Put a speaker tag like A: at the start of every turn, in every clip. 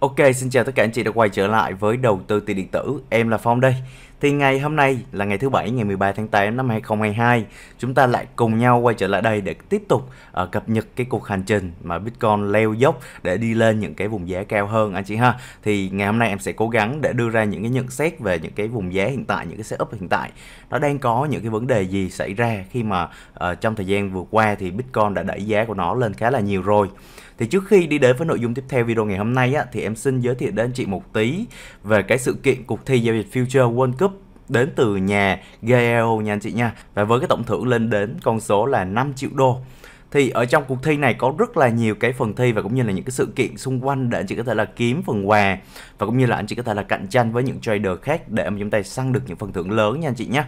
A: Ok, xin chào tất cả anh chị đã quay trở lại với đầu tư tiền điện tử. Em là Phong đây. Thì ngày hôm nay là ngày thứ bảy ngày 13 tháng 8 năm 2022, chúng ta lại cùng nhau quay trở lại đây để tiếp tục uh, cập nhật cái cuộc hành trình mà Bitcoin leo dốc để đi lên những cái vùng giá cao hơn anh chị ha. Thì ngày hôm nay em sẽ cố gắng để đưa ra những cái nhận xét về những cái vùng giá hiện tại, những cái setup hiện tại. Nó đang có những cái vấn đề gì xảy ra khi mà uh, trong thời gian vừa qua thì Bitcoin đã đẩy giá của nó lên khá là nhiều rồi. Thì trước khi đi đến với nội dung tiếp theo video ngày hôm nay á, thì em xin giới thiệu đến chị một tí về cái sự kiện cuộc thi giao dịch Future World Cup đến từ nhà GAO nha anh chị nha. Và với cái tổng thưởng lên đến con số là 5 triệu đô thì ở trong cuộc thi này có rất là nhiều cái phần thi và cũng như là những cái sự kiện xung quanh để anh chị có thể là kiếm phần quà và cũng như là anh chị có thể là cạnh tranh với những trader khác để mà chúng ta săn được những phần thưởng lớn nha anh chị nhé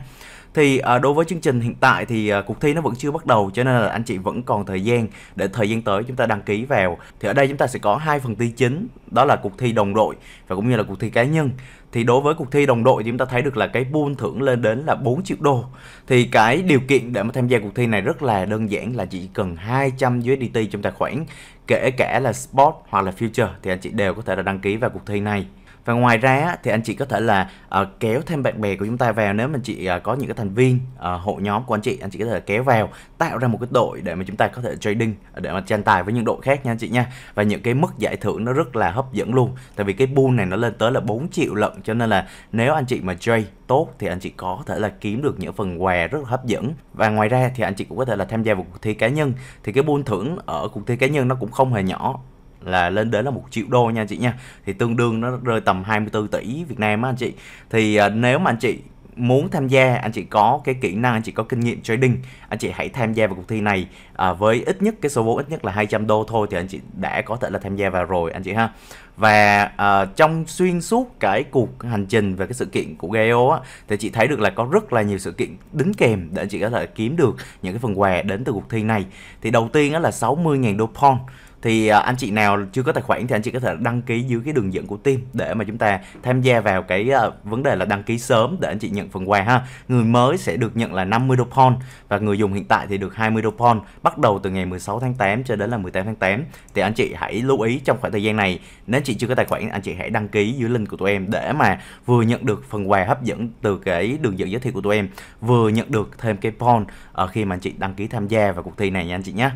A: thì à, đối với chương trình hiện tại thì à, cuộc thi nó vẫn chưa bắt đầu cho nên là anh chị vẫn còn thời gian để thời gian tới chúng ta đăng ký vào thì ở đây chúng ta sẽ có hai phần thi chính đó là cuộc thi đồng đội và cũng như là cuộc thi cá nhân thì đối với cuộc thi đồng đội thì chúng ta thấy được là cái pool thưởng lên đến là 4 triệu đô thì cái điều kiện để mà tham gia cuộc thi này rất là đơn giản là chỉ cần 200 USDT trong tài khoản kể cả là spot hoặc là future thì anh chị đều có thể là đăng ký vào cuộc thi này và ngoài ra thì anh chị có thể là uh, kéo thêm bạn bè của chúng ta vào nếu mà chị uh, có những cái thành viên uh, hội nhóm của anh chị anh chị có thể kéo vào tạo ra một cái đội để mà chúng ta có thể trading để mà tranh tài với những đội khác nha anh chị nha và những cái mức giải thưởng nó rất là hấp dẫn luôn tại vì cái pool này nó lên tới là 4 triệu lận cho nên là nếu anh chị mà trade tốt thì anh chị có thể là kiếm được những phần quà rất là hấp dẫn và ngoài ra thì anh chị cũng có thể là tham gia vào cuộc thi cá nhân thì cái pool thưởng ở cuộc thi cá nhân nó cũng không hề nhỏ là lên đến là một triệu đô nha anh chị nha thì tương đương nó rơi tầm 24 tỷ Việt Nam á anh chị thì à, nếu mà anh chị muốn tham gia anh chị có cái kỹ năng anh chị có kinh nghiệm trading anh chị hãy tham gia vào cuộc thi này à, với ít nhất cái số vốn ít nhất là 200 đô thôi thì anh chị đã có thể là tham gia vào rồi anh chị ha và uh, trong xuyên suốt cái cuộc hành trình về cái sự kiện của Geo á thì chị thấy được là có rất là nhiều sự kiện đính kèm để anh chị có thể kiếm được những cái phần quà đến từ cuộc thi này thì đầu tiên á là 60.000 đô pound thì à, anh chị nào chưa có tài khoản thì anh chị có thể đăng ký dưới cái đường dẫn của team để mà chúng ta tham gia vào cái à, vấn đề là đăng ký sớm để anh chị nhận phần quà ha người mới sẽ được nhận là 50 dopon và người dùng hiện tại thì được 20 dopon bắt đầu từ ngày 16 tháng 8 cho đến là 18 tháng 8 thì anh chị hãy lưu ý trong khoảng thời gian này nếu anh chị chưa có tài khoản anh chị hãy đăng ký dưới link của tụi em để mà vừa nhận được phần quà hấp dẫn từ cái đường dẫn giới thiệu của tụi em vừa nhận được thêm cái pon à, khi mà anh chị đăng ký tham gia vào cuộc thi này nha anh chị nhé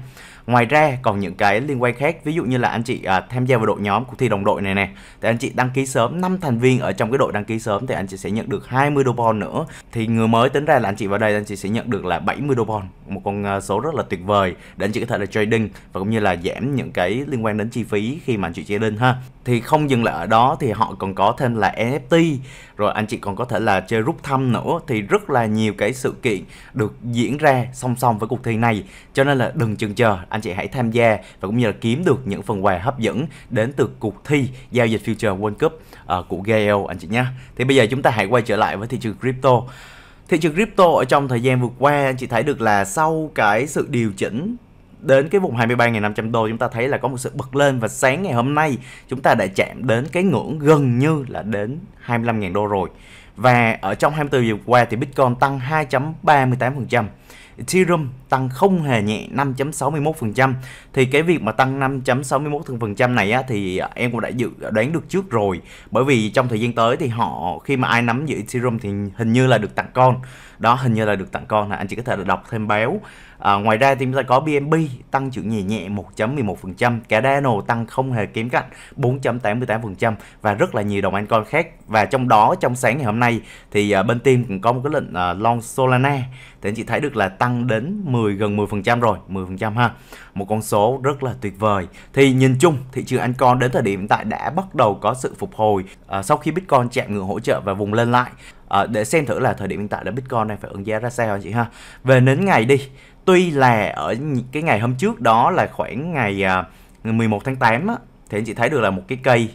A: ngoài ra còn những cái liên quan khác ví dụ như là anh chị à, tham gia vào đội nhóm cuộc thi đồng đội này nè thì anh chị đăng ký sớm 5 thành viên ở trong cái đội đăng ký sớm thì anh chị sẽ nhận được 20 bon nữa thì người mới tính ra là anh chị vào đây anh chị sẽ nhận được là 70 bon một con à, số rất là tuyệt vời để anh chị có thể là trading và cũng như là giảm những cái liên quan đến chi phí khi mà anh chị trading ha thì không dừng lại ở đó thì họ còn có thêm là NFT rồi anh chị còn có thể là chơi rút thăm nữa thì rất là nhiều cái sự kiện được diễn ra song song với cuộc thi này cho nên là đừng chừng chờ anh chị hãy tham gia và cũng như là kiếm được những phần quà hấp dẫn đến từ cuộc thi giao dịch Future World Cup uh, của GL anh chị nhé. Thì bây giờ chúng ta hãy quay trở lại với thị trường crypto. Thị trường crypto ở trong thời gian vừa qua anh chị thấy được là sau cái sự điều chỉnh đến cái vùng 23.500 đô chúng ta thấy là có một sự bật lên và sáng ngày hôm nay chúng ta đã chạm đến cái ngưỡng gần như là đến 25.000 đô rồi. Và ở trong 24 giờ qua thì Bitcoin tăng 2.38%. Ethereum tăng không hề nhẹ 5.61% thì cái việc mà tăng 5.61% này á, thì à, em cũng đã dự đoán được trước rồi bởi vì trong thời gian tới thì họ khi mà ai nắm giữ Ethereum thì hình như là được tặng con đó hình như là được tặng con là anh chị có thể là đọc thêm báo à, ngoài ra thì chúng ta có BNB tăng trưởng nhẹ nhẹ 1.11% cả Dano tăng không hề kém cạnh 4.88% và rất là nhiều đồng anh con khác và trong đó trong sáng ngày hôm nay thì à, bên team cũng có một cái lệnh à, long Solana thì anh chị thấy được là tăng đến 10 gần 10% rồi 10% ha một con số rất là tuyệt vời thì nhìn chung thị trường anh con đến thời điểm hiện tại đã bắt đầu có sự phục hồi à, sau khi Bitcoin chạm ngưỡng hỗ trợ và vùng lên lại à, để xem thử là thời điểm hiện tại là Bitcoin đang phải ứng giá ra sao anh chị ha về nến ngày đi tuy là ở cái ngày hôm trước đó là khoảng ngày à, 11 tháng 8 á, thì anh chị thấy được là một cái cây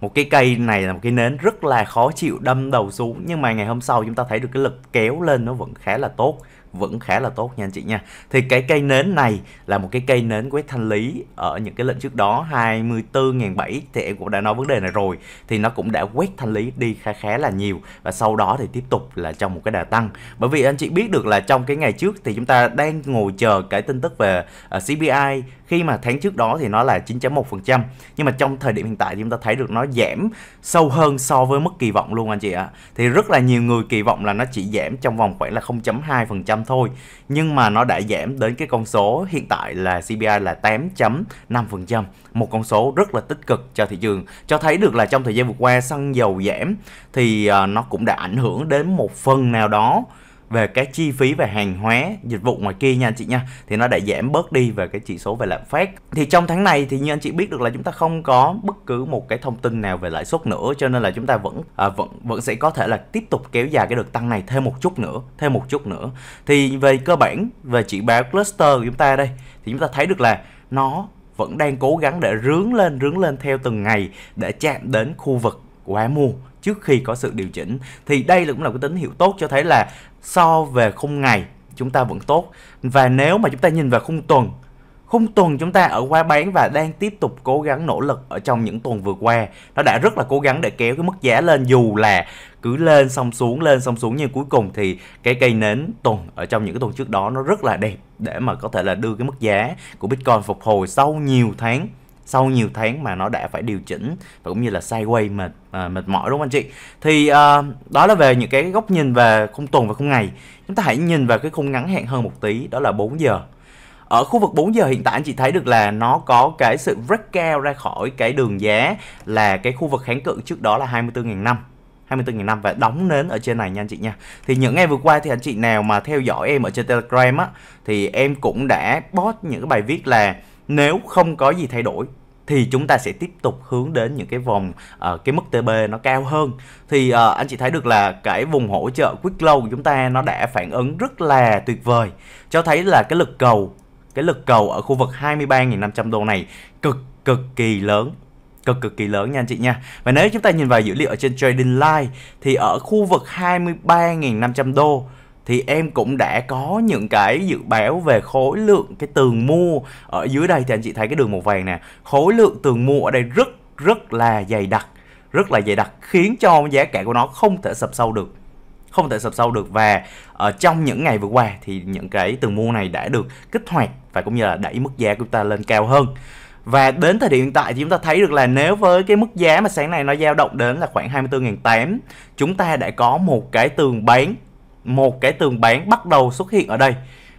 A: một cái cây này là một cái nến rất là khó chịu đâm đầu xuống nhưng mà ngày hôm sau chúng ta thấy được cái lực kéo lên nó vẫn khá là tốt vẫn khá là tốt nha anh chị nha thì cái cây nến này là một cái cây nến quét thanh lý ở những cái lệnh trước đó 24.700 thì em cũng đã nói vấn đề này rồi thì nó cũng đã quét thanh lý đi khá khá là nhiều và sau đó thì tiếp tục là trong một cái đà tăng bởi vì anh chị biết được là trong cái ngày trước thì chúng ta đang ngồi chờ cái tin tức về à, CPI khi mà tháng trước đó thì nó là 9.1% nhưng mà trong thời điểm hiện tại thì chúng ta thấy được nó giảm sâu hơn so với mức kỳ vọng luôn anh chị ạ thì rất là nhiều người kỳ vọng là nó chỉ giảm trong vòng khoảng là 0.2% 8% thôi nhưng mà nó đã giảm đến cái con số hiện tại là CPI là 8.5% một con số rất là tích cực cho thị trường cho thấy được là trong thời gian vừa qua xăng dầu giảm thì à, nó cũng đã ảnh hưởng đến một phần nào đó về cái chi phí về hàng hóa dịch vụ ngoài kia nha anh chị nha thì nó đã giảm bớt đi về cái chỉ số về lạm phát thì trong tháng này thì như anh chị biết được là chúng ta không có bất cứ một cái thông tin nào về lãi suất nữa cho nên là chúng ta vẫn à, vẫn vẫn sẽ có thể là tiếp tục kéo dài cái đợt tăng này thêm một chút nữa thêm một chút nữa thì về cơ bản về chỉ báo cluster của chúng ta đây thì chúng ta thấy được là nó vẫn đang cố gắng để rướng lên rướng lên theo từng ngày để chạm đến khu vực quá mua trước khi có sự điều chỉnh thì đây cũng là cái tín hiệu tốt cho thấy là so về khung ngày chúng ta vẫn tốt và nếu mà chúng ta nhìn vào khung tuần khung tuần chúng ta ở qua bán và đang tiếp tục cố gắng nỗ lực ở trong những tuần vừa qua nó đã rất là cố gắng để kéo cái mức giá lên dù là cứ lên xong xuống lên xong xuống nhưng cuối cùng thì cái cây nến tuần ở trong những cái tuần trước đó nó rất là đẹp để mà có thể là đưa cái mức giá của bitcoin phục hồi sau nhiều tháng sau nhiều tháng mà nó đã phải điều chỉnh và cũng như là sideways mệt à, mệt mỏi đúng không anh chị thì à, đó là về những cái góc nhìn về khung tuần và khung ngày chúng ta hãy nhìn vào cái khung ngắn hạn hơn một tí đó là 4 giờ ở khu vực 4 giờ hiện tại anh chị thấy được là nó có cái sự break breakout ra khỏi cái đường giá là cái khu vực kháng cự trước đó là 24.000 năm 24.000 và đóng nến ở trên này nha anh chị nha. Thì những ngày vừa qua thì anh chị nào mà theo dõi em ở trên Telegram á thì em cũng đã post những cái bài viết là nếu không có gì thay đổi thì chúng ta sẽ tiếp tục hướng đến những cái vòng uh, cái mức TB nó cao hơn thì uh, anh chị thấy được là cái vùng hỗ trợ quick low của chúng ta nó đã phản ứng rất là tuyệt vời cho thấy là cái lực cầu cái lực cầu ở khu vực 23.500 đô này cực cực kỳ lớn cực cực kỳ lớn nha anh chị nha và nếu chúng ta nhìn vào dữ liệu ở trên trading line thì ở khu vực 23.500 đô thì em cũng đã có những cái dự báo về khối lượng cái tường mua ở dưới đây thì anh chị thấy cái đường màu vàng nè khối lượng tường mua ở đây rất rất là dày đặc rất là dày đặc khiến cho giá cả của nó không thể sập sâu được không thể sập sâu được và ở ờ, trong những ngày vừa qua thì những cái tường mua này đã được kích hoạt và cũng như là đẩy mức giá của chúng ta lên cao hơn và đến thời điểm hiện tại thì chúng ta thấy được là nếu với cái mức giá mà sáng nay nó dao động đến là khoảng 24.800 chúng ta đã có một cái tường bán một cái tường bán bắt đầu xuất hiện ở đây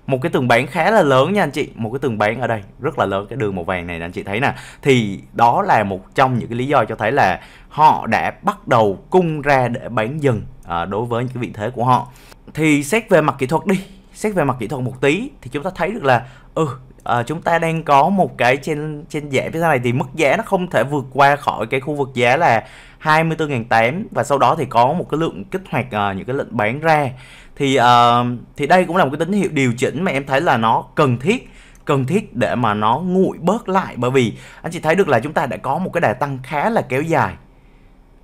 A: một cái tường bán khá là lớn nha anh chị một cái tường bán ở đây rất là lớn cái đường màu vàng này anh chị thấy nè thì đó là một trong những cái lý do cho thấy là họ đã bắt đầu cung ra để bán dần à, đối với những cái vị thế của họ thì xét về mặt kỹ thuật đi xét về mặt kỹ thuật một tí thì chúng ta thấy được là ừ à, chúng ta đang có một cái trên trên giá như thế này thì mức giá nó không thể vượt qua khỏi cái khu vực giá là 24.800 và sau đó thì có một cái lượng kích hoạt uh, những cái lệnh bán ra thì uh, thì đây cũng là một cái tín hiệu điều chỉnh mà em thấy là nó cần thiết cần thiết để mà nó nguội bớt lại bởi vì anh chị thấy được là chúng ta đã có một cái đà tăng khá là kéo dài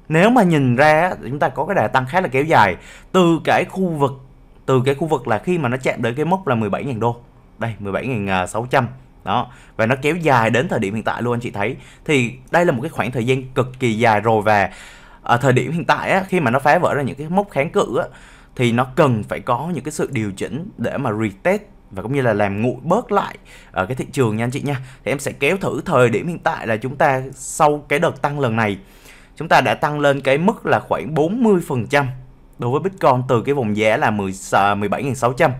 A: nếu mà nhìn ra chúng ta có cái đà tăng khá là kéo dài từ cái khu vực từ cái khu vực là khi mà nó chạm tới cái mốc là 17.000 đô đây 17.600 à, đó và nó kéo dài đến thời điểm hiện tại luôn anh chị thấy thì đây là một cái khoảng thời gian cực kỳ dài rồi và ở à, thời điểm hiện tại á, khi mà nó phá vỡ ra những cái mốc kháng cự á, thì nó cần phải có những cái sự điều chỉnh để mà retest và cũng như là làm nguội bớt lại ở à, cái thị trường nha anh chị nha thì em sẽ kéo thử thời điểm hiện tại là chúng ta sau cái đợt tăng lần này chúng ta đã tăng lên cái mức là khoảng 40% đối với Bitcoin từ cái vùng giá là 17.600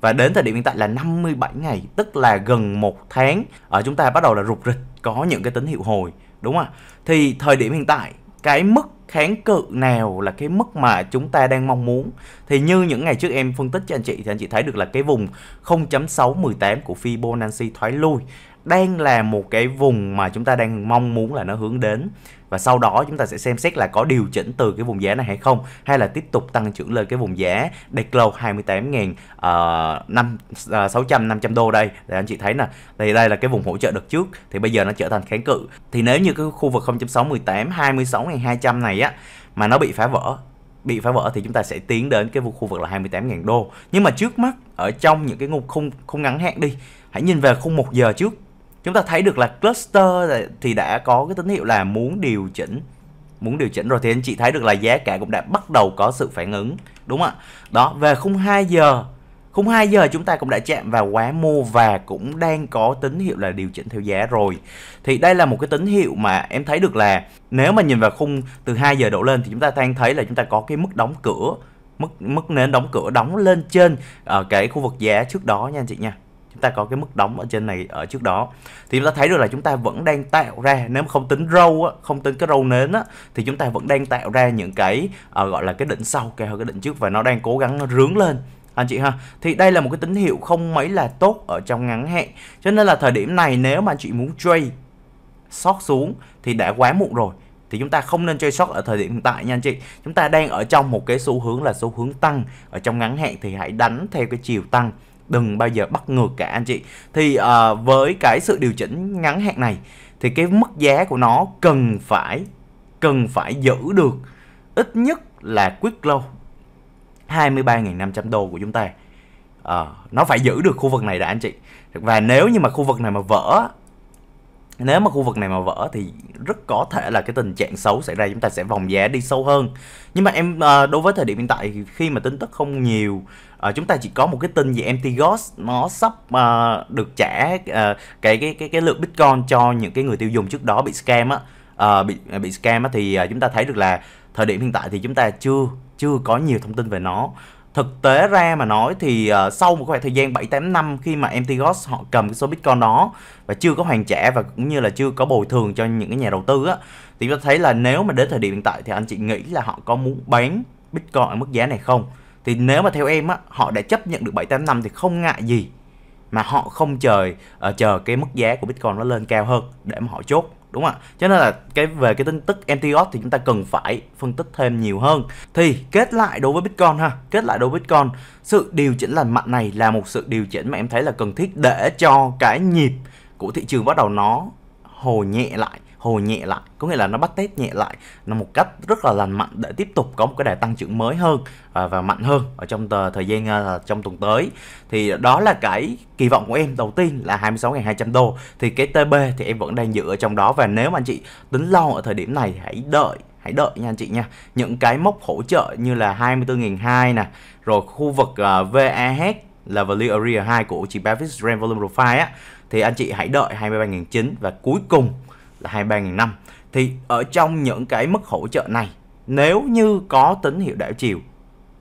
A: và đến thời điểm hiện tại là 57 ngày tức là gần một tháng ở ờ, chúng ta bắt đầu là rụt rịch có những cái tín hiệu hồi đúng không thì thời điểm hiện tại cái mức kháng cự nào là cái mức mà chúng ta đang mong muốn thì như những ngày trước em phân tích cho anh chị thì anh chị thấy được là cái vùng 0.618 của Fibonacci thoái lui đang là một cái vùng mà chúng ta đang mong muốn là nó hướng đến và sau đó chúng ta sẽ xem xét là có điều chỉnh từ cái vùng giá này hay không hay là tiếp tục tăng trưởng lên cái vùng giá declow 28.000 uh, 5 uh, 600 500 đô đây để anh chị thấy nè thì đây là cái vùng hỗ trợ đợt trước thì bây giờ nó trở thành kháng cự thì nếu như cái khu vực 0.618 26.200 này á mà nó bị phá vỡ bị phá vỡ thì chúng ta sẽ tiến đến cái khu vực là 28.000 đô nhưng mà trước mắt ở trong những cái ngục khung khung ngắn hạn đi hãy nhìn về khung một giờ trước chúng ta thấy được là cluster thì đã có cái tín hiệu là muốn điều chỉnh muốn điều chỉnh rồi thì anh chị thấy được là giá cả cũng đã bắt đầu có sự phản ứng đúng không ạ đó về khung 2 giờ khung 2 giờ chúng ta cũng đã chạm vào quá mua và cũng đang có tín hiệu là điều chỉnh theo giá rồi thì đây là một cái tín hiệu mà em thấy được là nếu mà nhìn vào khung từ 2 giờ đổ lên thì chúng ta đang thấy là chúng ta có cái mức đóng cửa mức mức nến đóng cửa đóng lên trên ở ờ, cái khu vực giá trước đó nha anh chị nha chúng ta có cái mức đóng ở trên này ở trước đó thì chúng ta thấy được là chúng ta vẫn đang tạo ra nếu không tính râu á, không tính cái râu nến á, thì chúng ta vẫn đang tạo ra những cái uh, gọi là cái đỉnh sau cao hơn cái đỉnh trước và nó đang cố gắng nó rướng lên anh chị ha thì đây là một cái tín hiệu không mấy là tốt ở trong ngắn hạn cho nên là thời điểm này nếu mà anh chị muốn trade sót xuống thì đã quá muộn rồi thì chúng ta không nên chơi sót ở thời điểm hiện tại nha anh chị chúng ta đang ở trong một cái xu hướng là xu hướng tăng ở trong ngắn hạn thì hãy đánh theo cái chiều tăng đừng bao giờ bắt ngược cả anh chị thì uh, với cái sự điều chỉnh ngắn hạn này thì cái mức giá của nó cần phải cần phải giữ được ít nhất là quyết lâu 23.500 đô của chúng ta à, nó phải giữ được khu vực này đã anh chị và nếu như mà khu vực này mà vỡ nếu mà khu vực này mà vỡ thì rất có thể là cái tình trạng xấu xảy ra chúng ta sẽ vòng giá đi sâu hơn nhưng mà em ờ, đối với thời điểm hiện tại khi mà tin tức không nhiều à, chúng ta chỉ có một cái tin về MT Gox nó sắp uh, được trả uh, cái cái cái cái lượng Bitcoin cho những cái người tiêu dùng trước đó bị scam á uh, bị bị scam á thì uh, chúng ta thấy được là thời điểm hiện tại thì chúng ta chưa chưa có nhiều thông tin về nó thực tế ra mà nói thì uh, sau một khoảng thời gian 7 8 năm khi mà MT Gox họ cầm cái số Bitcoin đó và chưa có hoàn trả và cũng như là chưa có bồi thường cho những cái nhà đầu tư á thì chúng ta thấy là nếu mà đến thời điểm hiện tại thì anh chị nghĩ là họ có muốn bán Bitcoin ở mức giá này không? thì nếu mà theo em á họ đã chấp nhận được 7 8 năm thì không ngại gì mà họ không chờ uh, chờ cái mức giá của Bitcoin nó lên cao hơn để mà họ chốt đúng không ạ cho nên là cái về cái tin tức MTOS thì chúng ta cần phải phân tích thêm nhiều hơn thì kết lại đối với Bitcoin ha kết lại đối với Bitcoin sự điều chỉnh lành mạnh này là một sự điều chỉnh mà em thấy là cần thiết để cho cái nhịp của thị trường bắt đầu nó hồi nhẹ lại hồi nhẹ lại có nghĩa là nó bắt test nhẹ lại nó một cách rất là lành mạnh để tiếp tục có một cái đà tăng trưởng mới hơn à, và, mạnh hơn ở trong thời gian à, trong tuần tới thì đó là cái kỳ vọng của em đầu tiên là 26.200 đô thì cái TB thì em vẫn đang ở trong đó và nếu mà anh chị tính lo ở thời điểm này hãy đợi hãy đợi nha anh chị nha những cái mốc hỗ trợ như là 24.200 nè rồi khu vực uh, à, VAH là value area 2 của chị Bavis Rand Volume Profile á thì anh chị hãy đợi 23.900 và cuối cùng là 23 năm thì ở trong những cái mức hỗ trợ này nếu như có tín hiệu đảo chiều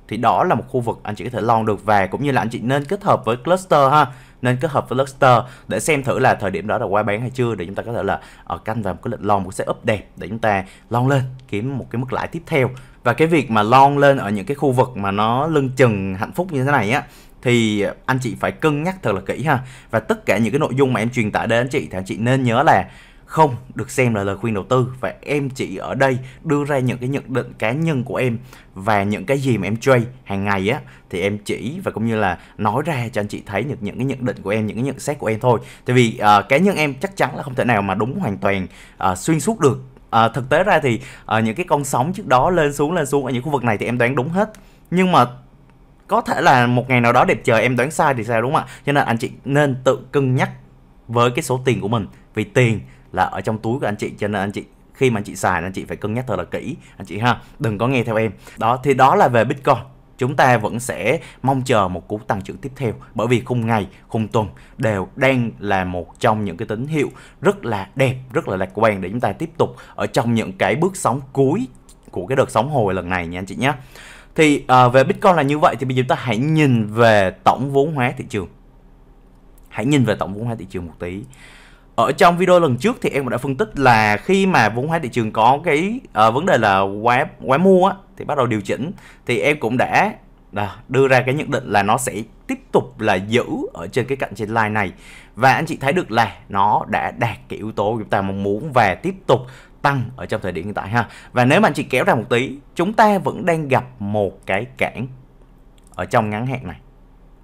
A: thì đó là một khu vực anh chị có thể lon được về cũng như là anh chị nên kết hợp với cluster ha nên kết hợp với cluster để xem thử là thời điểm đó là qua bán hay chưa để chúng ta có thể là ở ờ, canh vào một cái lệnh lon một cái setup đẹp để chúng ta lon lên kiếm một cái mức lãi tiếp theo và cái việc mà lon lên ở những cái khu vực mà nó lưng chừng hạnh phúc như thế này á thì anh chị phải cân nhắc thật là kỹ ha và tất cả những cái nội dung mà em truyền tải đến anh chị thì anh chị nên nhớ là không được xem là lời khuyên đầu tư và em chỉ ở đây đưa ra những cái nhận định cá nhân của em và những cái gì mà em trade hàng ngày á thì em chỉ và cũng như là nói ra cho anh chị thấy những những cái nhận định của em những cái nhận xét của em thôi tại vì uh, cá nhân em chắc chắn là không thể nào mà đúng hoàn toàn uh, xuyên suốt được uh, thực tế ra thì uh, những cái con sóng trước đó lên xuống lên xuống ở những khu vực này thì em đoán đúng hết nhưng mà có thể là một ngày nào đó đẹp trời em đoán sai thì sao đúng không ạ cho nên anh chị nên tự cân nhắc với cái số tiền của mình vì tiền là ở trong túi của anh chị cho nên anh chị khi mà anh chị xài anh chị phải cân nhắc thật là kỹ anh chị ha đừng có nghe theo em đó thì đó là về bitcoin chúng ta vẫn sẽ mong chờ một cú tăng trưởng tiếp theo bởi vì khung ngày, khung tuần đều đang là một trong những cái tín hiệu rất là đẹp, rất là lạc quan để chúng ta tiếp tục ở trong những cái bước sóng cuối của cái đợt sóng hồi lần này nha anh chị nhé. Thì à, về Bitcoin là như vậy thì bây giờ chúng ta hãy nhìn về tổng vốn hóa thị trường. Hãy nhìn về tổng vốn hóa thị trường một tí ở trong video lần trước thì em đã phân tích là khi mà vốn hóa thị trường có cái uh, vấn đề là quá quá mua á, thì bắt đầu điều chỉnh thì em cũng đã đó, à, đưa ra cái nhận định là nó sẽ tiếp tục là giữ ở trên cái cạnh trên line này và anh chị thấy được là nó đã đạt cái yếu tố chúng ta mong muốn và tiếp tục tăng ở trong thời điểm hiện tại ha và nếu mà anh chị kéo ra một tí chúng ta vẫn đang gặp một cái cản ở trong ngắn hạn này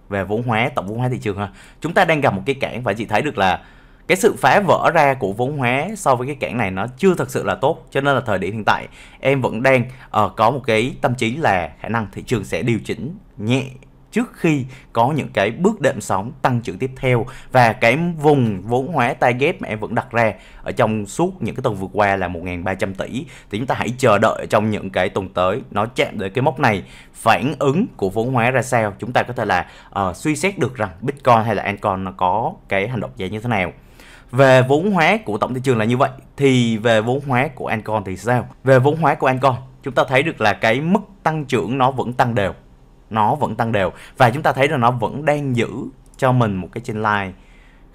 A: về vốn hóa tổng vốn hóa thị trường ha chúng ta đang gặp một cái cản và anh chị thấy được là cái sự phá vỡ ra của vốn hóa so với cái cảng này nó chưa thật sự là tốt cho nên là thời điểm hiện tại em vẫn đang uh, có một cái tâm trí là khả năng thị trường sẽ điều chỉnh nhẹ trước khi có những cái bước đệm sóng tăng trưởng tiếp theo và cái vùng vốn hóa tai target mà em vẫn đặt ra ở trong suốt những cái tuần vừa qua là 1.300 tỷ thì chúng ta hãy chờ đợi trong những cái tuần tới nó chạm tới cái mốc này phản ứng của vốn hóa ra sao chúng ta có thể là uh, suy xét được rằng Bitcoin hay là ancon nó có cái hành động giá như thế nào về vốn hóa của tổng thị trường là như vậy thì về vốn hóa của Ancon thì sao? Về vốn hóa của Ancon chúng ta thấy được là cái mức tăng trưởng nó vẫn tăng đều nó vẫn tăng đều và chúng ta thấy là nó vẫn đang giữ cho mình một cái trên line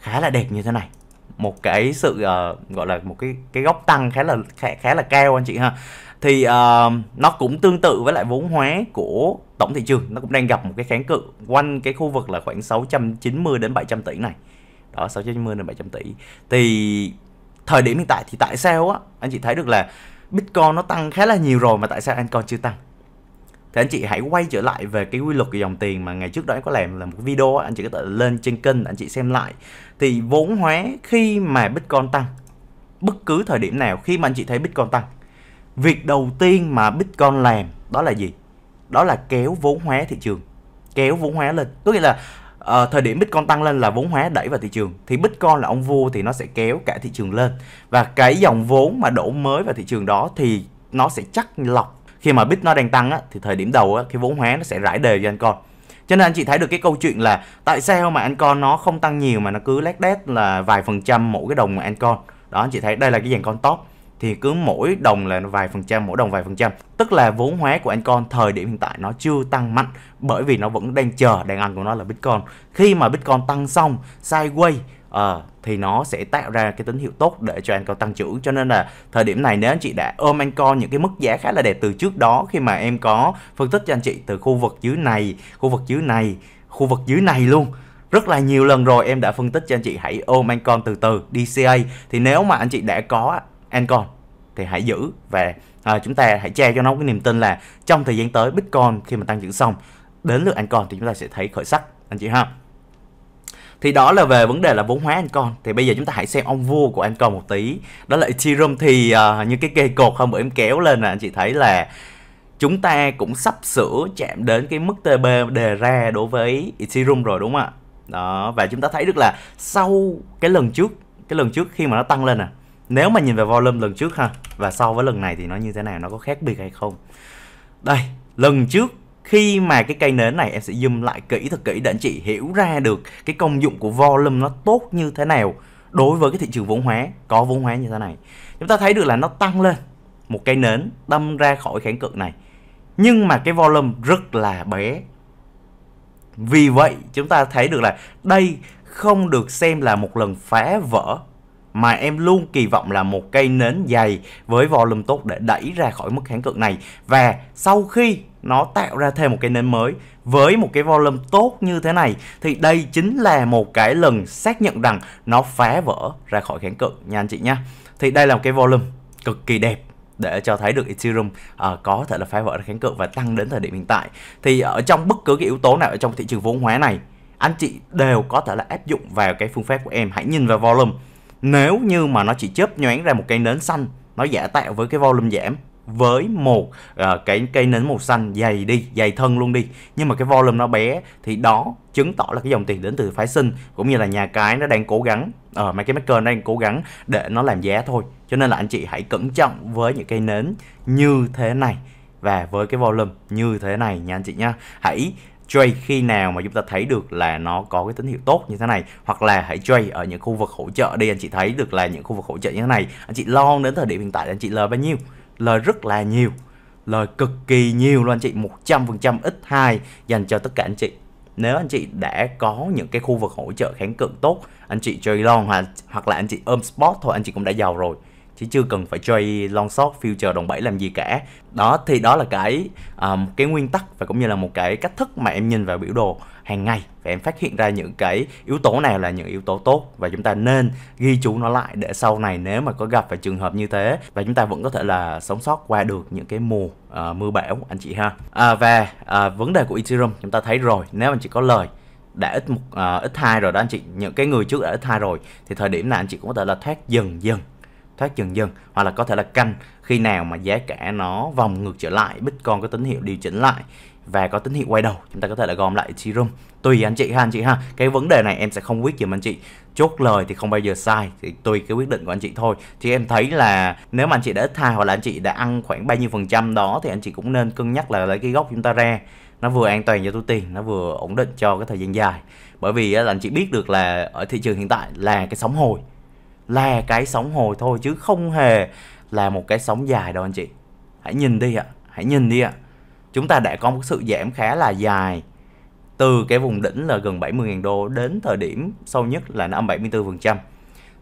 A: khá là đẹp như thế này một cái sự uh, gọi là một cái cái góc tăng khá là khá, khá là cao anh chị ha thì uh, nó cũng tương tự với lại vốn hóa của tổng thị trường nó cũng đang gặp một cái kháng cự quanh cái khu vực là khoảng 690 đến 700 tỷ này ở 690 đến 700 tỷ thì thời điểm hiện tại thì tại sao á anh chị thấy được là Bitcoin nó tăng khá là nhiều rồi mà tại sao anh còn chưa tăng thì anh chị hãy quay trở lại về cái quy luật của dòng tiền mà ngày trước đó anh có làm là một video anh chị có thể lên trên kênh anh chị xem lại thì vốn hóa khi mà Bitcoin tăng bất cứ thời điểm nào khi mà anh chị thấy Bitcoin tăng việc đầu tiên mà Bitcoin làm đó là gì đó là kéo vốn hóa thị trường kéo vốn hóa lên có nghĩa là à, thời điểm Bitcoin tăng lên là vốn hóa đẩy vào thị trường thì Bitcoin là ông vua thì nó sẽ kéo cả thị trường lên và cái dòng vốn mà đổ mới vào thị trường đó thì nó sẽ chắc lọc khi mà Bitcoin đang tăng á, thì thời điểm đầu á, cái vốn hóa nó sẽ rải đều cho anh con cho nên anh chị thấy được cái câu chuyện là tại sao mà anh con nó không tăng nhiều mà nó cứ lét đét là vài phần trăm mỗi cái đồng mà anh con đó anh chị thấy đây là cái dàn con top thì cứ mỗi đồng là vài phần trăm mỗi đồng vài phần trăm tức là vốn hóa của anh con thời điểm hiện tại nó chưa tăng mạnh bởi vì nó vẫn đang chờ đàn anh của nó là Bitcoin khi mà Bitcoin tăng xong sideways uh, thì nó sẽ tạo ra cái tín hiệu tốt để cho anh con tăng trưởng cho nên là thời điểm này nếu anh chị đã ôm anh con những cái mức giá khá là đẹp từ trước đó khi mà em có phân tích cho anh chị từ khu vực dưới này khu vực dưới này khu vực dưới này luôn rất là nhiều lần rồi em đã phân tích cho anh chị hãy ôm anh con từ từ DCA thì nếu mà anh chị đã có Ancon thì hãy giữ và à, chúng ta hãy che cho nó cái niềm tin là trong thời gian tới Bitcoin khi mà tăng trưởng xong đến lượt Ancon thì chúng ta sẽ thấy khởi sắc anh chị ha thì đó là về vấn đề là vốn hóa Ancon thì bây giờ chúng ta hãy xem ông vua của Ancon một tí đó là Ethereum thì uh, như cái cây cột không? bữa em kéo lên là anh chị thấy là chúng ta cũng sắp sửa chạm đến cái mức TB đề ra đối với Ethereum rồi đúng không ạ đó và chúng ta thấy được là sau cái lần trước cái lần trước khi mà nó tăng lên à nếu mà nhìn về volume lần trước ha Và so với lần này thì nó như thế nào Nó có khác biệt hay không Đây lần trước khi mà cái cây nến này em sẽ zoom lại kỹ thật kỹ để anh chị hiểu ra được cái công dụng của volume nó tốt như thế nào đối với cái thị trường vốn hóa có vốn hóa như thế này chúng ta thấy được là nó tăng lên một cây nến đâm ra khỏi kháng cự này nhưng mà cái volume rất là bé vì vậy chúng ta thấy được là đây không được xem là một lần phá vỡ mà em luôn kỳ vọng là một cây nến dày với volume tốt để đẩy ra khỏi mức kháng cự này và sau khi nó tạo ra thêm một cái nến mới với một cái volume tốt như thế này thì đây chính là một cái lần xác nhận rằng nó phá vỡ ra khỏi kháng cự nha anh chị nhé thì đây là một cái volume cực kỳ đẹp để cho thấy được Ethereum uh, có thể là phá vỡ kháng cự và tăng đến thời điểm hiện tại thì ở trong bất cứ cái yếu tố nào ở trong thị trường vốn hóa này anh chị đều có thể là áp dụng vào cái phương pháp của em hãy nhìn vào volume nếu như mà nó chỉ chớp nhoáng ra một cây nến xanh nó giả tạo với cái volume giảm với một uh, cái cây nến màu xanh dày đi dày thân luôn đi nhưng mà cái volume nó bé thì đó chứng tỏ là cái dòng tiền đến từ phái sinh cũng như là nhà cái nó đang cố gắng ở ờ, uh, mấy cái maker đang cố gắng để nó làm giá thôi cho nên là anh chị hãy cẩn trọng với những cây nến như thế này và với cái volume như thế này nha anh chị nha hãy trade khi nào mà chúng ta thấy được là nó có cái tín hiệu tốt như thế này hoặc là hãy trade ở những khu vực hỗ trợ đi anh chị thấy được là những khu vực hỗ trợ như thế này anh chị long đến thời điểm hiện tại anh chị lời bao nhiêu lời rất là nhiều lời cực kỳ nhiều luôn anh chị 100% ít 2 dành cho tất cả anh chị nếu anh chị đã có những cái khu vực hỗ trợ kháng cự tốt anh chị chơi long hoặc, hoặc là anh chị ôm spot thôi anh chị cũng đã giàu rồi chứ chưa cần phải trade long short future đồng bảy làm gì cả đó thì đó là cái um, cái nguyên tắc và cũng như là một cái cách thức mà em nhìn vào biểu đồ hàng ngày và em phát hiện ra những cái yếu tố nào là những yếu tố tốt và chúng ta nên ghi chú nó lại để sau này nếu mà có gặp phải trường hợp như thế và chúng ta vẫn có thể là sống sót qua được những cái mùa uh, mưa bão anh chị ha à, và uh, vấn đề của Ethereum chúng ta thấy rồi nếu anh chị có lời đã ít một uh, ít hai rồi đó anh chị những cái người trước đã ít hai rồi thì thời điểm này anh chị cũng có thể là thoát dần dần thoát dần dần hoặc là có thể là canh khi nào mà giá cả nó vòng ngược trở lại Bitcoin có tín hiệu điều chỉnh lại và có tín hiệu quay đầu chúng ta có thể là gom lại Ethereum tùy anh chị ha anh chị ha cái vấn đề này em sẽ không quyết giùm anh chị chốt lời thì không bao giờ sai thì tùy cái quyết định của anh chị thôi thì em thấy là nếu mà anh chị đã thà hoặc là anh chị đã ăn khoảng bao nhiêu phần trăm đó thì anh chị cũng nên cân nhắc là lấy cái gốc chúng ta ra nó vừa an toàn cho túi tiền nó vừa ổn định cho cái thời gian dài bởi vì là anh chị biết được là ở thị trường hiện tại là cái sóng hồi là cái sóng hồi thôi chứ không hề là một cái sóng dài đâu anh chị hãy nhìn đi ạ hãy nhìn đi ạ chúng ta đã có một sự giảm khá là dài từ cái vùng đỉnh là gần 70.000 đô đến thời điểm sâu nhất là nó âm 74%.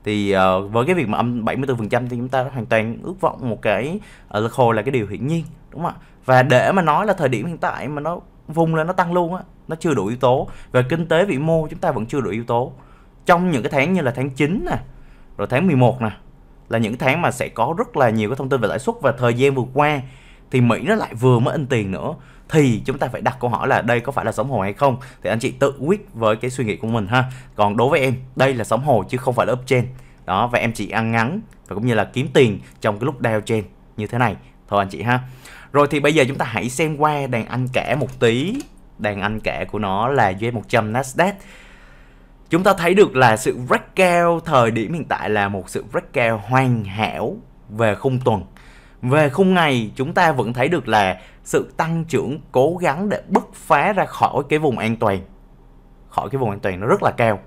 A: Thì uh, với cái việc mà âm 74% thì chúng ta hoàn toàn ước vọng một cái uh, hồi là cái điều hiển nhiên đúng không ạ? Và để mà nói là thời điểm hiện tại mà nó vùng lên nó tăng luôn á, nó chưa đủ yếu tố. Về kinh tế vĩ mô chúng ta vẫn chưa đủ yếu tố. Trong những cái tháng như là tháng 9 nè, rồi tháng 11 nè là những tháng mà sẽ có rất là nhiều cái thông tin về lãi suất và thời gian vừa qua thì Mỹ nó lại vừa mới in tiền nữa thì chúng ta phải đặt câu hỏi là đây có phải là sóng hồ hay không thì anh chị tự quyết với cái suy nghĩ của mình ha còn đối với em đây là sóng hồ chứ không phải là uptrend đó và em chỉ ăn ngắn và cũng như là kiếm tiền trong cái lúc downtrend như thế này thôi anh chị ha rồi thì bây giờ chúng ta hãy xem qua đàn anh kẻ một tí đàn anh kẻ của nó là US100 Nasdaq chúng ta thấy được là sự breakout thời điểm hiện tại là một sự breakout hoàn hảo về khung tuần về khung ngày chúng ta vẫn thấy được là sự tăng trưởng cố gắng để bứt phá ra khỏi cái vùng an toàn khỏi cái vùng an toàn nó rất là cao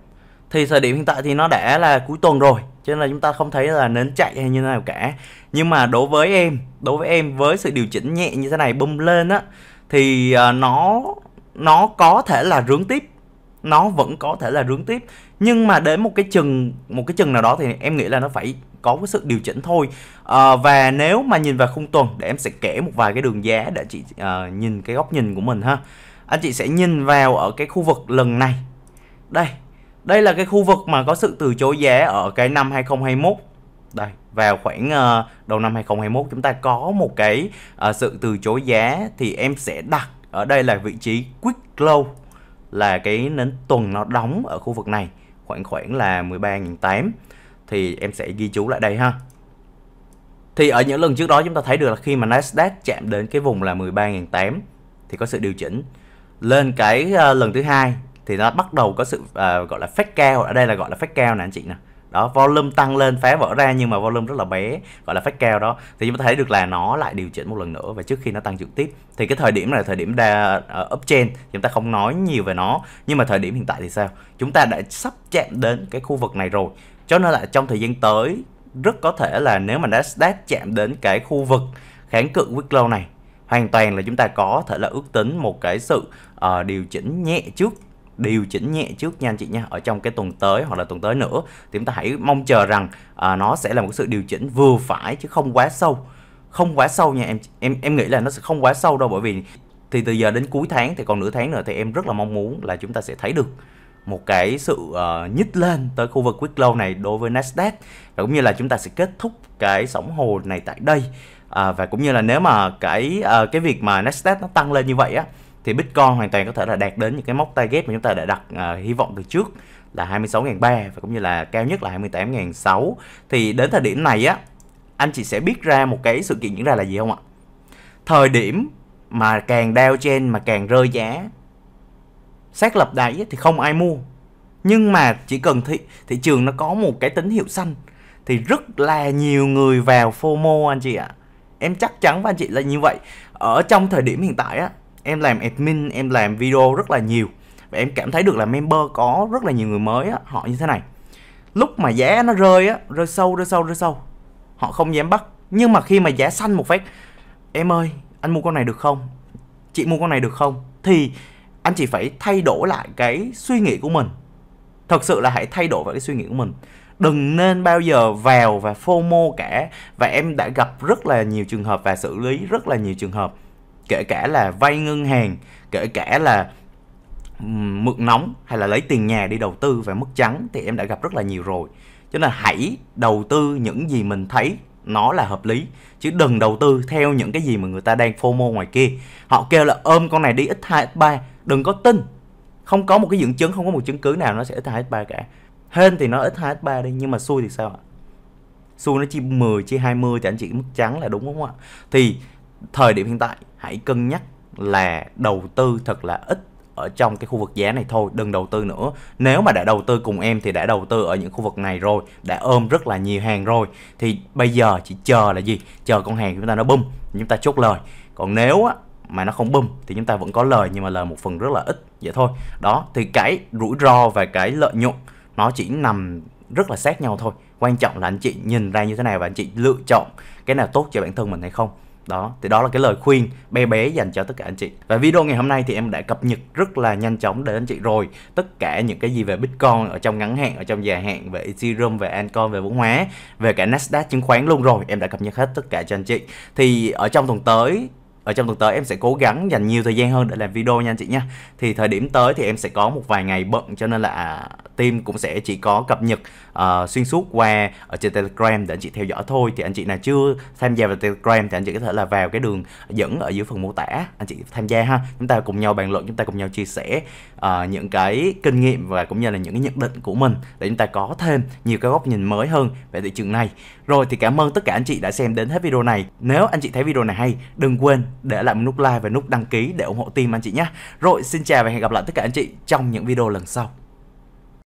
A: thì thời điểm hiện tại thì nó đã là cuối tuần rồi cho nên là chúng ta không thấy là nến chạy hay như thế nào cả nhưng mà đối với em đối với em với sự điều chỉnh nhẹ như thế này bung lên á thì ờ, nó nó có thể là rướng tiếp nó vẫn có thể là rướng tiếp nhưng mà đến một cái chừng một cái chừng nào đó thì em nghĩ là nó phải có cái sự điều chỉnh thôi à, và nếu mà nhìn vào khung tuần để em sẽ kể một vài cái đường giá để chị uh, nhìn cái góc nhìn của mình ha anh chị sẽ nhìn vào ở cái khu vực lần này đây đây là cái khu vực mà có sự từ chối giá ở cái năm 2021 đây vào khoảng uh, đầu năm 2021 chúng ta có một cái uh, sự từ chối giá thì em sẽ đặt ở đây là vị trí quick close là cái nến tuần nó đóng ở khu vực này khoảng khoảng là 13.800 thì em sẽ ghi chú lại đây ha thì ở những lần trước đó chúng ta thấy được là khi mà Nasdaq chạm đến cái vùng là 13.800 thì có sự điều chỉnh lên cái ờ, lần thứ hai thì nó bắt đầu có sự uh, gọi là fake cao ở đây là gọi là fake cao nè anh chị nè đó volume tăng lên phá vỡ ra nhưng mà volume rất là bé gọi là phát cao đó thì chúng ta thấy được là nó lại điều chỉnh một lần nữa và trước khi nó tăng trực tiếp thì cái thời điểm này là thời điểm đa uh, ờ, uptrend chúng ta không nói nhiều về nó nhưng mà thời điểm hiện tại thì sao chúng ta đã sắp chạm đến cái khu vực này rồi cho nên là trong thời gian tới rất có thể là nếu mà Nasdaq chạm đến cái khu vực kháng cự wick low này hoàn toàn là chúng ta có thể là ước tính một cái sự uh, điều chỉnh nhẹ trước điều chỉnh nhẹ trước nha anh chị nha ở trong cái tuần tới hoặc là tuần tới nữa thì chúng ta hãy mong chờ rằng à, nó sẽ là một sự điều chỉnh vừa phải chứ không quá sâu không quá sâu nha em em em nghĩ là nó sẽ không quá sâu đâu bởi vì thì từ giờ đến cuối tháng thì còn nửa tháng nữa thì em rất là mong muốn là chúng ta sẽ thấy được một cái sự uh, nhích lên tới khu vực quick low này đối với Nasdaq và cũng như là chúng ta sẽ kết thúc cái sóng hồ này tại đây à, và cũng như là nếu mà cái uh, cái việc mà Nasdaq nó tăng lên như vậy á thì Bitcoin hoàn toàn có thể là đạt đến những cái mốc target mà chúng ta đã đặt uh, hy vọng từ trước là 26.300 và cũng như là cao nhất là 28.600 thì đến thời điểm này á anh chị sẽ biết ra một cái sự kiện diễn ra là gì không ạ? Thời điểm mà càng đeo trên mà càng rơi giá xác lập đáy thì không ai mua nhưng mà chỉ cần thị, thị trường nó có một cái tín hiệu xanh thì rất là nhiều người vào FOMO anh chị ạ. Em chắc chắn với anh chị là như vậy. Ở trong thời điểm hiện tại á em làm admin em làm video rất là nhiều và em cảm thấy được là member có rất là nhiều người mới á, họ như thế này lúc mà giá nó rơi á rơi sâu rơi sâu rơi sâu họ không dám bắt nhưng mà khi mà giá xanh một phát em ơi anh mua con này được không chị mua con này được không thì anh chị phải thay đổi lại cái suy nghĩ của mình thật sự là hãy thay đổi vào cái suy nghĩ của mình đừng nên bao giờ vào và phô mô cả và em đã gặp rất là nhiều trường hợp và xử lý rất là nhiều trường hợp kể cả là vay ngân hàng kể cả là mượn nóng hay là lấy tiền nhà đi đầu tư và mất trắng thì em đã gặp rất là nhiều rồi cho nên hãy đầu tư những gì mình thấy nó là hợp lý chứ đừng đầu tư theo những cái gì mà người ta đang FOMO ngoài kia họ kêu là ôm con này đi ít hai x ba, đừng có tin không có một cái dẫn chứng không có một chứng cứ nào nó sẽ ít hai x ba cả hên thì nó ít hai x ba đi nhưng mà xui thì sao ạ xui nó chia 10 chia 20 thì anh chị mất trắng là đúng không ạ thì thời điểm hiện tại hãy cân nhắc là đầu tư thật là ít ở trong cái khu vực giá này thôi đừng đầu tư nữa nếu mà đã đầu tư cùng em thì đã đầu tư ở những khu vực này rồi đã ôm rất là nhiều hàng rồi thì bây giờ chỉ chờ là gì chờ con hàng chúng ta nó bung chúng ta chốt lời còn nếu á, mà nó không bung thì chúng ta vẫn có lời nhưng mà lời một phần rất là ít vậy thôi đó thì cái rủi ro và cái lợi nhuận nó chỉ nằm rất là sát nhau thôi quan trọng là anh chị nhìn ra như thế nào và anh chị lựa chọn cái nào tốt cho bản thân mình hay không đó thì đó là cái lời khuyên bé bé dành cho tất cả anh chị và video ngày hôm nay thì em đã cập nhật rất là nhanh chóng đến anh chị rồi tất cả những cái gì về bitcoin ở trong ngắn hạn ở trong dài hạn về ethereum về altcoin về vốn hóa về cả nasdaq chứng khoán luôn rồi em đã cập nhật hết tất cả cho anh chị thì ở trong tuần tới ở trong tuần tới em sẽ cố gắng dành nhiều thời gian hơn để làm video nha anh chị nha thì thời điểm tới thì em sẽ có một vài ngày bận cho nên là à, team cũng sẽ chỉ có cập nhật uh, xuyên suốt qua ở trên telegram để anh chị theo dõi thôi thì anh chị nào chưa tham gia vào telegram thì anh chị có thể là vào cái đường dẫn ở dưới phần mô tả anh chị tham gia ha chúng ta cùng nhau bàn luận chúng ta cùng nhau chia sẻ uh, những cái kinh nghiệm và cũng như là những cái nhận định của mình để chúng ta có thêm nhiều cái góc nhìn mới hơn về thị trường này rồi thì cảm ơn tất cả anh chị đã xem đến hết video này nếu anh chị thấy video này hay đừng quên để lại một nút like và nút đăng ký để ủng hộ team anh chị nhé. Rồi xin chào và hẹn gặp lại tất cả anh chị trong những video lần sau.